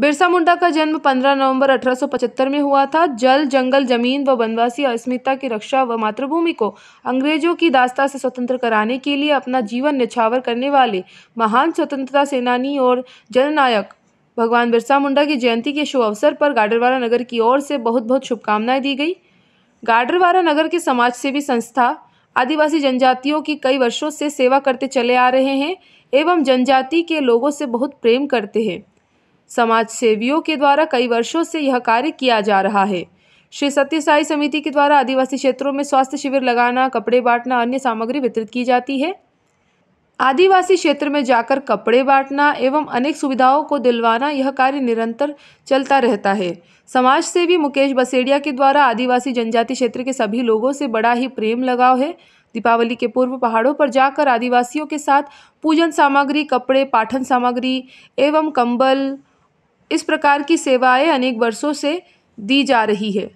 बिरसा मुंडा का जन्म 15 नवंबर 1875 में हुआ था जल जंगल जमीन व वनवासी अस्मिता की रक्षा व मातृभूमि को अंग्रेजों की दास्ता से स्वतंत्र कराने के लिए अपना जीवन निछावर करने वाले महान स्वतंत्रता सेनानी और जननायक भगवान बिरसा मुंडा की जयंती के शुभ अवसर पर गाडरवारा नगर की ओर से बहुत बहुत शुभकामनाएं दी गई गाडरवारा नगर के समाज सेवी संस्था आदिवासी जनजातियों की कई वर्षों से सेवा करते चले आ रहे हैं एवं जनजाति के लोगों से बहुत प्रेम करते हैं समाज सेवियों के द्वारा कई वर्षों से यह कार्य किया जा रहा है श्री सत्य साई समिति के द्वारा आदिवासी क्षेत्रों में स्वास्थ्य शिविर लगाना कपड़े बांटना अन्य सामग्री वितरित की जाती है आदिवासी क्षेत्र में जाकर कपड़े बांटना एवं अनेक सुविधाओं को दिलवाना यह कार्य निरंतर चलता रहता है समाज सेवी मुकेश बसेड़िया के द्वारा आदिवासी जनजाति क्षेत्र के सभी लोगों से बड़ा ही प्रेम लगाव है दीपावली के पूर्व पहाड़ों पर जाकर आदिवासियों के साथ पूजन सामग्री कपड़े पाठन सामग्री एवं कंबल इस प्रकार की सेवाएं अनेक वर्षों से दी जा रही है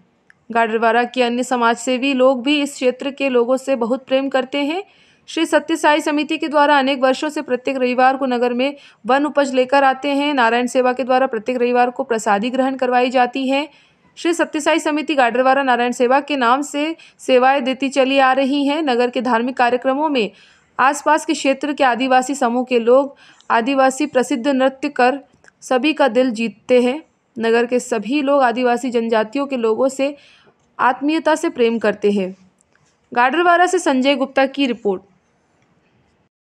गाडरवाड़ा के अन्य समाजसेवी लोग भी इस क्षेत्र के लोगों से बहुत प्रेम करते हैं श्री सत्य साई समिति के द्वारा अनेक वर्षों से प्रत्येक रविवार को नगर में वन उपज लेकर आते हैं नारायण सेवा के द्वारा प्रत्येक रविवार को प्रसादी ग्रहण करवाई जाती है श्री सत्यसाई समिति गाडरवारा नारायण सेवा के नाम से सेवाएं देती चली आ रही हैं नगर के धार्मिक कार्यक्रमों में आसपास के क्षेत्र के आदिवासी समूह के लोग आदिवासी प्रसिद्ध नृत्य कर सभी का दिल जीतते हैं नगर के सभी लोग आदिवासी जनजातियों के लोगों से आत्मीयता से प्रेम करते हैं गाडरवारा से संजय गुप्ता की रिपोर्ट